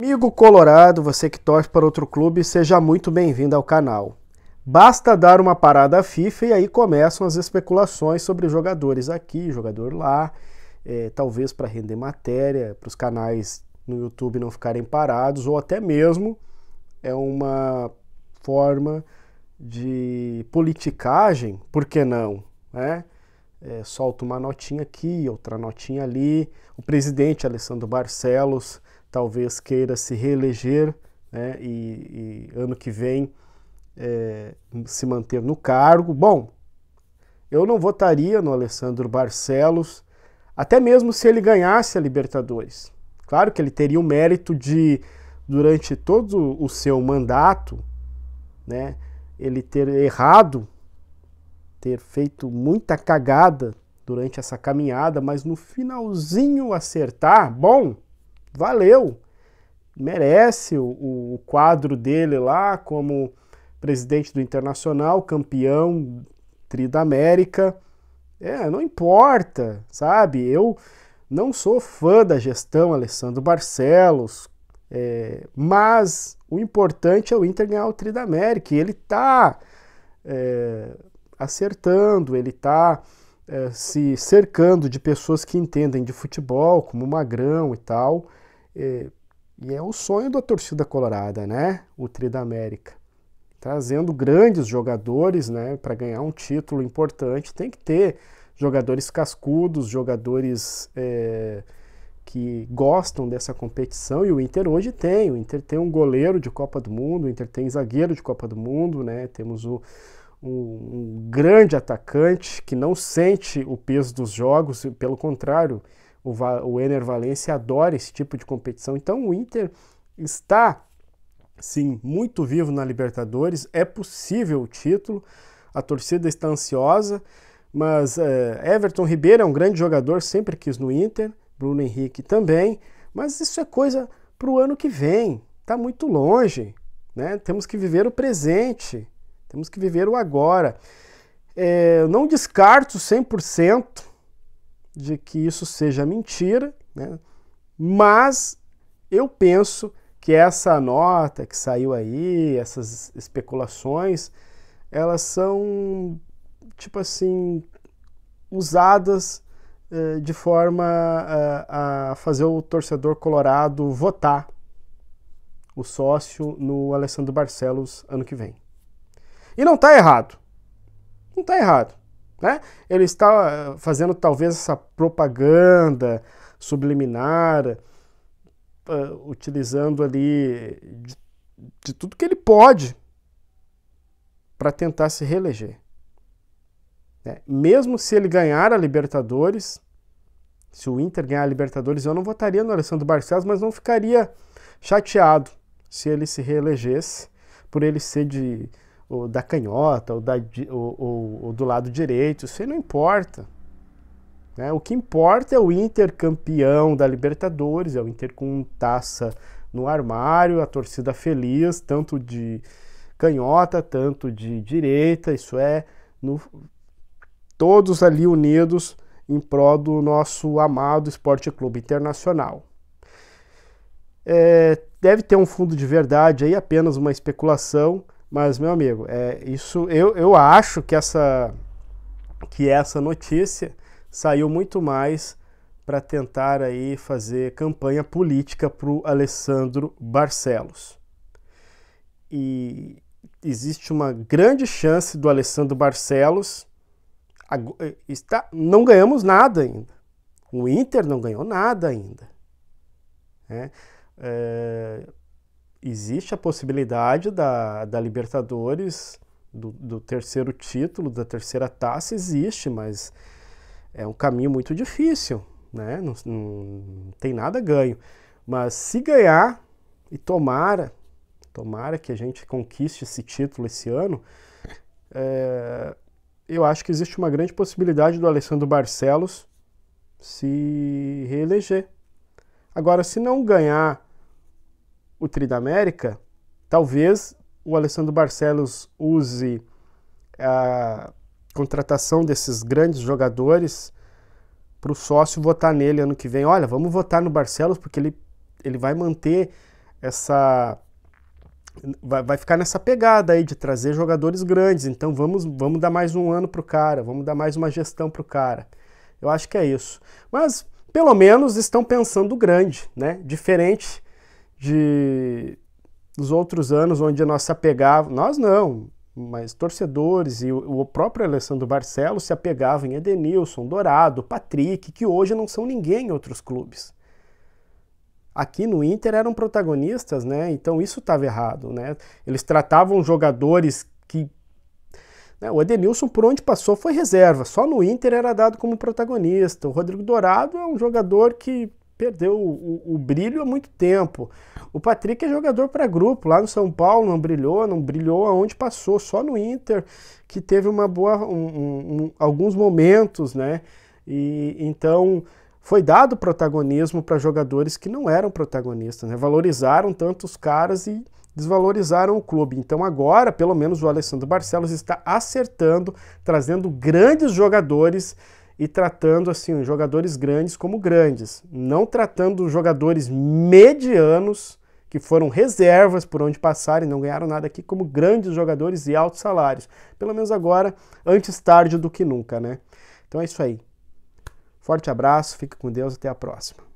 Amigo Colorado, você que torce para outro clube, seja muito bem-vindo ao canal. Basta dar uma parada à FIFA e aí começam as especulações sobre jogadores aqui, jogador lá, é, talvez para render matéria, para os canais no YouTube não ficarem parados, ou até mesmo é uma forma de politicagem, por que não? Né? É, solta uma notinha aqui, outra notinha ali. O presidente Alessandro Barcelos talvez queira se reeleger né, e, e ano que vem é, se manter no cargo. Bom, eu não votaria no Alessandro Barcelos, até mesmo se ele ganhasse a Libertadores. Claro que ele teria o mérito de, durante todo o seu mandato, né, ele ter errado, ter feito muita cagada durante essa caminhada, mas no finalzinho acertar, bom, valeu, merece o, o quadro dele lá como presidente do Internacional, campeão tri da América. É, não importa, sabe? Eu não sou fã da gestão Alessandro Barcelos, é, mas o importante é o Inter ganhar o tri da América. E ele está é, acertando, ele está é, se cercando de pessoas que entendem de futebol, como o Magrão e tal. E, é, e é o sonho da torcida colorada, né? O Tri da América. Trazendo grandes jogadores, né? Para ganhar um título importante, tem que ter jogadores cascudos, jogadores é, que gostam dessa competição. E o Inter hoje tem. O Inter tem um goleiro de Copa do Mundo, o Inter tem zagueiro de Copa do Mundo, né? Temos o, um, um grande atacante que não sente o peso dos jogos, pelo contrário o, o Ener Valencia adora esse tipo de competição. Então o Inter está, sim, muito vivo na Libertadores, é possível o título, a torcida está ansiosa, mas é, Everton Ribeiro é um grande jogador, sempre quis no Inter, Bruno Henrique também, mas isso é coisa para o ano que vem, está muito longe, né? Temos que viver o presente, temos que viver o agora. É, eu não descarto 100%, de que isso seja mentira, né? mas eu penso que essa nota que saiu aí, essas especulações, elas são, tipo assim, usadas eh, de forma eh, a fazer o torcedor colorado votar o sócio no Alessandro Barcelos ano que vem. E não está errado. Não está errado. Né? Ele está ah, fazendo talvez essa propaganda subliminar, uh, utilizando ali de, de tudo que ele pode para tentar se reeleger. Né? Mesmo se ele ganhar a Libertadores, se o Inter ganhar a Libertadores, eu não votaria no Alessandro Barcelos, mas não ficaria chateado se ele se reelegesse, por ele ser de ou da canhota, ou, da, ou, ou, ou do lado direito, isso aí não importa. Né? O que importa é o Inter campeão da Libertadores, é o Inter com taça no armário, a torcida feliz, tanto de canhota, tanto de direita, isso é no, todos ali unidos em prol do nosso amado Esporte Clube Internacional. É, deve ter um fundo de verdade aí, apenas uma especulação, mas, meu amigo, é, isso eu, eu acho que essa, que essa notícia saiu muito mais para tentar aí fazer campanha política para o Alessandro Barcelos. E existe uma grande chance do Alessandro Barcelos eh, está não ganhamos nada ainda. O Inter não ganhou nada ainda. Né? É, existe a possibilidade da, da Libertadores, do, do, terceiro título, da terceira taça, existe, mas é um caminho muito difícil, né? Não, não tem nada ganho. Mas se ganhar, e tomara, tomara que a gente conquiste esse título esse ano, é, eu acho que existe uma grande possibilidade do Alessandro Barcelos se reeleger. Agora, se não ganhar o Tri da América, talvez o Alessandro Barcelos use a contratação desses grandes jogadores para o sócio votar nele ano que vem. Olha, vamos votar no Barcelos porque ele, ele vai manter essa. Vai, vai ficar nessa pegada aí de trazer jogadores grandes. Então vamos, vamos dar mais um ano para o cara, vamos dar mais uma gestão para o cara. Eu acho que é isso. Mas pelo menos estão pensando grande, né? Diferente de dos outros anos onde nós se apegávamos, nós não, mas torcedores e o, próprio Alessandro Barcelos se apegavam em Edenilson, Dourado, Patrick, que hoje não são ninguém em outros clubes. Aqui no Inter eram protagonistas, né? Então isso estava errado, né? Eles tratavam jogadores que né? o Edenilson, por onde passou, foi reserva. Só no Inter era dado como protagonista. O Rodrigo Dourado é um jogador que perdeu o, o, o, brilho há muito tempo. O Patrick é jogador para grupo, lá no São Paulo não brilhou, não brilhou aonde passou, só no Inter, que teve uma boa, um, um, alguns momentos, né? E então foi dado protagonismo para jogadores que não eram protagonistas, né? Valorizaram tanto os caras e desvalorizaram o clube. Então agora, pelo menos o Alessandro Barcelos está acertando, trazendo grandes jogadores e tratando assim jogadores grandes como grandes, não tratando jogadores medianos que foram reservas por onde passarem e não ganharam nada aqui como grandes jogadores e altos salários. Pelo menos agora, antes tarde do que nunca, né? Então é isso aí. Forte abraço, fique com Deus, até a próxima.